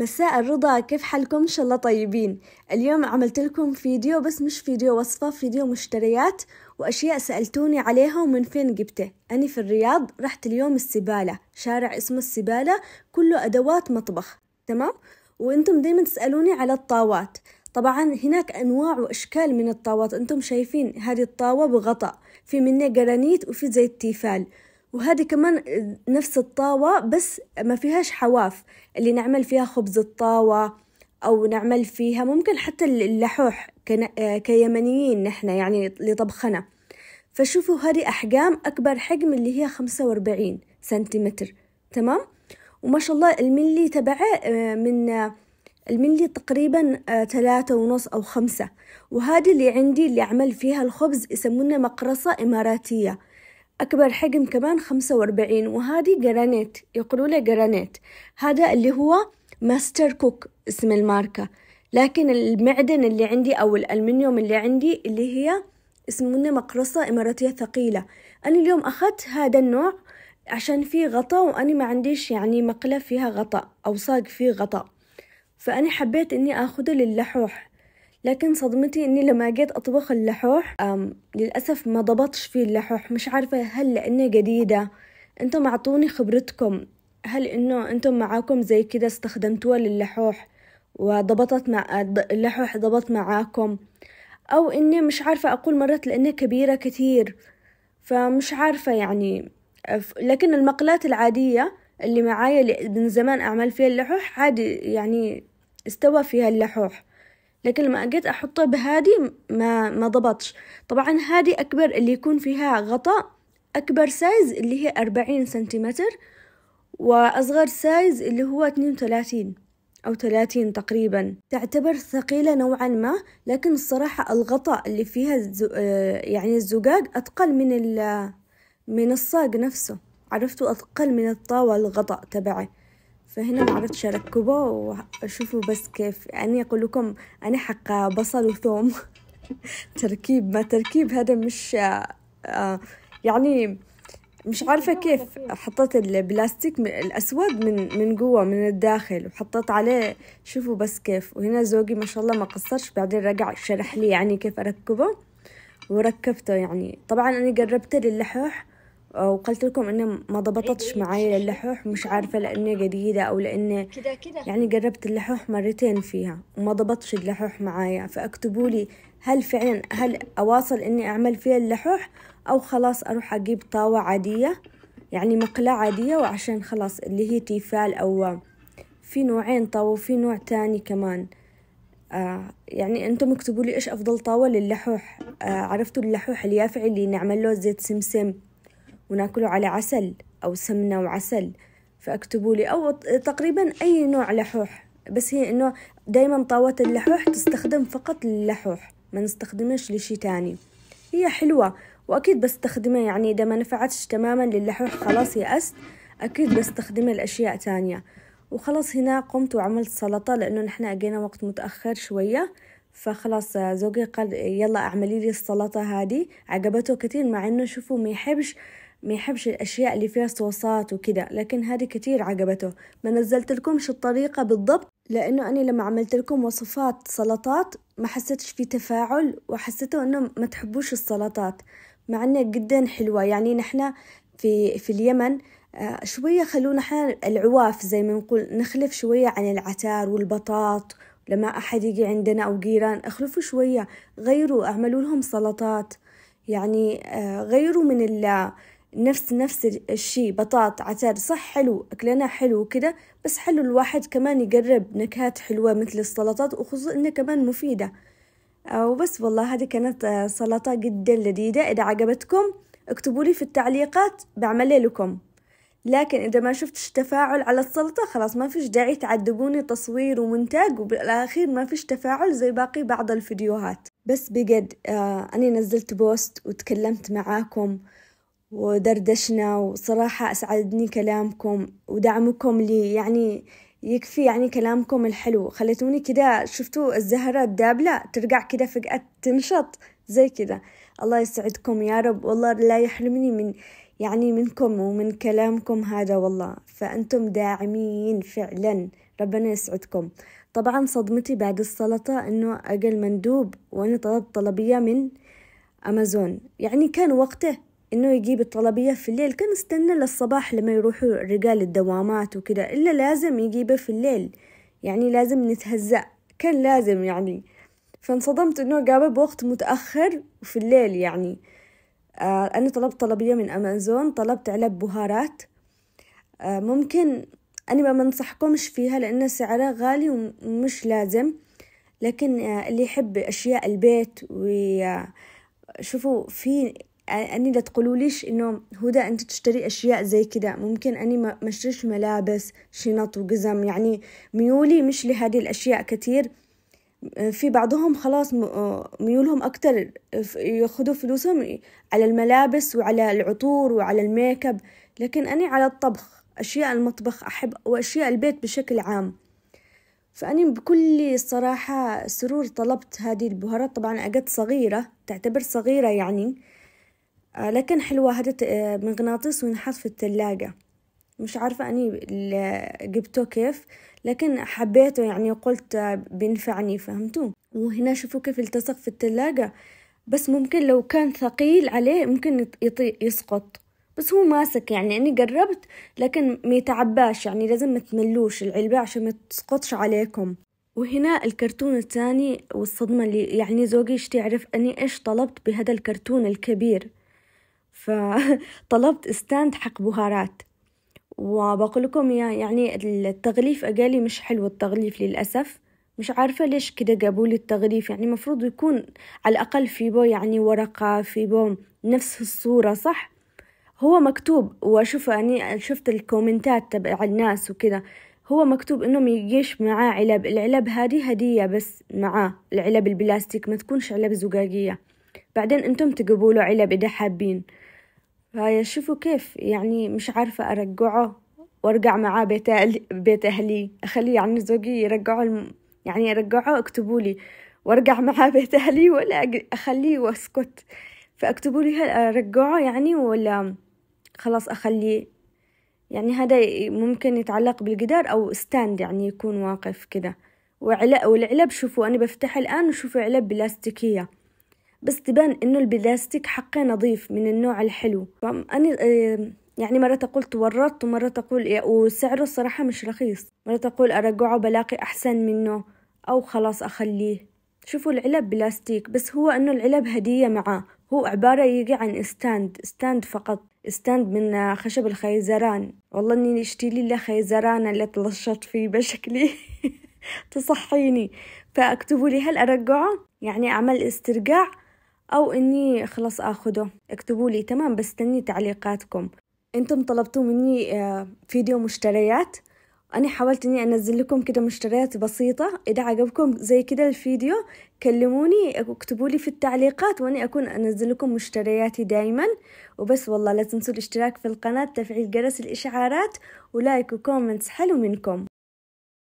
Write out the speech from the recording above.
مساء الرضا كيف حالكم ان شاء الله طيبين اليوم عملت لكم فيديو بس مش فيديو وصفة فيديو مشتريات واشياء سألتوني عليها ومن فين جبته انا في الرياض رحت اليوم السبالة شارع اسمه السبالة كله ادوات مطبخ تمام وانتم دايما تسألوني على الطاوات طبعا هناك انواع واشكال من الطاوات انتم شايفين هذه الطاوة بغطاء في منها جرانيت وفي زي التيفال وهذه كمان نفس الطاوة بس ما فيهاش حواف اللي نعمل فيها خبز الطاوة أو نعمل فيها ممكن حتى اللحوح آه، كيمنيين نحن يعني لطبخنا فشوفوا هذه أحجام أكبر حجم اللي هي خمسة وأربعين سنتيمتر تمام وما شاء الله الملي تبعه آه، من آه، الملي تقريبا ثلاثة ونص أو خمسة وهذه اللي عندي اللي أعمل فيها الخبز يسمونه مقرصة إماراتية أكبر حجم كمان خمسة وأربعين وهذه جرانيت يقولوا له جرانيت هذا اللي هو ماستر كوك اسم الماركة لكن المعدن اللي عندي أو الألمنيوم اللي عندي اللي هي اسمه مقرصة إماراتية ثقيلة أنا اليوم أخذت هذا النوع عشان فيه غطاء وأنا ما عنديش يعني مقلة فيها غطاء أو صاق فيه غطاء فأنا حبيت إني أخذه للحوح لكن صدمتي اني لما جيت اطبخ اللحوح أم للاسف ما ضبطش فيه اللحوح مش عارفه هل لانه جديده انتم اعطوني خبرتكم هل انه انتم معاكم زي كده استخدمتوها للحوح وضبطت مع اللحوح ضبط معاكم او اني مش عارفه اقول مرات لانها كبيره كتير فمش عارفه يعني لكن المقلات العاديه اللي معايا اللي من زمان اعمل فيها اللحوح عادي يعني استوى فيها اللحوح لكن لما أجيت أحطه بهادي ما ما ضبطش طبعا هادي أكبر اللي يكون فيها غطاء أكبر سايز اللي هي أربعين سنتيمتر وأصغر سايز اللي هو اثنين وثلاثين أو ثلاثين تقريبا تعتبر ثقيلة نوعا ما لكن الصراحة الغطاء اللي فيها آه، يعني الزجاج أثقل من ال... من الصاج نفسه عرفتوا أثقل من الطاولة الغطاء تبعه فهنا ما عرفتش اركبه واشوفه بس كيف يعني اقول لكم انا حق بصل وثوم تركيب ما تركيب هذا مش آه، آه، يعني مش عارفة كيف حطيت البلاستيك الأسود من من جوا من الداخل وحطيت عليه شوفوا بس كيف وهنا زوجي ما شاء الله ما قصرش بعدين رجع شرح لي يعني كيف أركبه وركبته يعني طبعا أنا قربته للحوح وقلت لكم انه ما ضبطتش معايا اللحوح مش عارفة لانه جديدة او لانه كده كده يعني جربت اللحوح مرتين فيها وما ضبطش اللحوح معايا فاكتبوا لي هل فعلا هل اواصل اني اعمل فيها اللحوح او خلاص اروح اجيب طاوة عادية يعني مقلاة عادية وعشان خلاص اللي هي تيفال او في نوعين طاوة وفي نوع تاني كمان آه يعني انتم اكتبوا لي ايش افضل طاوة للحوح آه عرفتوا اللحوح اليافع اللي نعمل له زيت سمسم وناكله على عسل أو سمنة وعسل فاكتبوا لي أو تقريبا أي نوع لحوح بس هي إنه دايما طاوة اللحوح تستخدم فقط للحوح ما نستخدمش لشي تاني هي حلوة وأكيد بستخدمها يعني إذا ما نفعتش تماما للحوح خلاص يأست أكيد بستخدمها لأشياء تانية وخلاص هنا قمت وعملت سلطة لأنه نحن أجينا وقت متأخر شوية فخلاص زوجي قال يلا اعملي لي السلطة هذه عجبته كثير مع انه شوفوا ما يحبش ما يحبش الأشياء اللي فيها صوصات وكده لكن هذه كتير عجبته ما نزلت لكمش الطريقة بالضبط لأنه أنا لما عملت لكم وصفات سلطات ما حسيتش في تفاعل وحسيته أنه ما تحبوش السلطات مع أنها جدا حلوة يعني نحنا في, في اليمن آه، شوية خلونا احنا العواف زي ما نقول نخلف شوية عن العتار والبطاط لما أحد يجي عندنا أو جيران أخلفوا شوية غيروا أعملوا لهم سلطات يعني آه، غيروا من نفس نفس الشي بطاط عتاد صح حلو أكلنا حلو كده بس حلو الواحد كمان يقرب نكهات حلوة مثل السلطات وخصوصا إنها كمان مفيدة وبس والله هذه كانت آه، سلطة جدا لذيذة إذا عجبتكم اكتبوا لي في التعليقات بعملها لكم لكن إذا ما شفتش تفاعل على السلطة خلاص ما فيش داعي تعذبوني تصوير ومونتاج وبالأخير ما فيش تفاعل زي باقي بعض الفيديوهات بس بجد آه أنا نزلت بوست وتكلمت معاكم ودردشنا وصراحة أسعدني كلامكم ودعمكم لي يعني يكفي يعني كلامكم الحلو خليتوني كده شفتوا الزهرة الدابلة ترجع كده فجأة تنشط زي كده الله يسعدكم يا رب والله لا يحرمني من يعني منكم ومن كلامكم هذا والله فأنتم داعمين فعلا ربنا يسعدكم طبعا صدمتي بعد السلطة أنه أقل مندوب وأنا طلبت طلبية من أمازون يعني كان وقته انه يجيب الطلبية في الليل كان استنى للصباح لما يروحوا الرجال الدوامات وكذا الا لازم يجيبه في الليل يعني لازم نتهزأ كان لازم يعني فانصدمت انه جابه بوقت متأخر وفي الليل يعني آه انا طلبت طلبية من امازون طلبت علب بهارات آه ممكن انا ما بنصحكمش فيها لان سعرها غالي ومش لازم لكن آه اللي يحب اشياء البيت آه، شوفوا في اني لا تقولوليش انه هدى انت تشتري اشياء زي كده ممكن اني ما اشتريش ملابس شنط وقزم يعني ميولي مش لهذه الاشياء كتير في بعضهم خلاص ميولهم أكتر يأخذوا فلوسهم على الملابس وعلى العطور وعلى الميك اب لكن اني على الطبخ أشياء المطبخ أحب وأشياء البيت بشكل عام فأني بكل الصراحة سرور طلبت هذه البهارات طبعا اجت صغيرة تعتبر صغيرة يعني آه، لكن حلوة هذا آه، مغناطيس وينحط في الثلاجة مش عارفة أني جبته كيف لكن حبيته يعني قلت آه، بينفعني فهمتوا وهنا شوفوا كيف التصق في الثلاجة بس ممكن لو كان ثقيل عليه ممكن يطي يسقط بس هو ماسك يعني أني قربت لكن ميتعباش يعني لازم متملوش العلبة عشان ما تسقطش عليكم وهنا الكرتون الثاني والصدمة اللي يعني زوجي يعرف أني إيش طلبت بهذا الكرتون الكبير فطلبت استاند حق بهارات وبقول لكم يا يعني التغليف أقالي مش حلو التغليف للأسف مش عارفة ليش كده جابوا لي التغليف يعني المفروض يكون على الأقل في بو يعني ورقة في بو نفس الصورة صح هو مكتوب وأشوف يعني شفت الكومنتات تبع الناس وكده هو مكتوب إنه ميجيش معاه علب العلب هذه هدية بس معاه العلب البلاستيك ما تكونش علب زجاجية بعدين أنتم تجيبوا له علب إذا حابين هاي شوفوا كيف يعني مش عارفة أرجعه وارجع معاه بيت أهلي, بيت أهلي أخليه يعني زوجي يرجعه الم... يعني يرجعه اكتبوا لي وارجع معاه بيت أهلي ولا أخليه واسكت فاكتبوا لي هل أرجعه يعني ولا خلاص أخليه يعني هذا ممكن يتعلق بالجدار أو ستاند يعني يكون واقف كده وعلق والعلب شوفوا أنا بفتح الآن وشوفوا علب بلاستيكية بس تبان إنه البلاستيك حقه نظيف من النوع الحلو فأنا آه، يعني مرة أقول تورطت ومرة أقول وسعره الصراحة مش رخيص مرة أقول أرجعه بلاقي أحسن منه أو خلاص أخليه شوفوا العلب بلاستيك بس هو إنه العلب هدية معاه هو عبارة يجي عن استاند استاند فقط استاند من آه، خشب الخيزران والله إني اشتري لي خيزران اللي تلشط فيه بشكلي تصحيني فاكتبوا لي هل أرجعه يعني أعمل استرجاع أو إني خلاص آخده اكتبوا لي تمام بستني تعليقاتكم أنتم طلبتوا مني آه، فيديو مشتريات أنا حاولت إني أنزل لكم كده مشتريات بسيطة إذا عجبكم زي كده الفيديو كلموني اكتبوا لي في التعليقات وأني أكون أنزل لكم مشترياتي دايما وبس والله لا تنسوا الاشتراك في القناة تفعيل جرس الإشعارات ولايك وكومنتس حلو منكم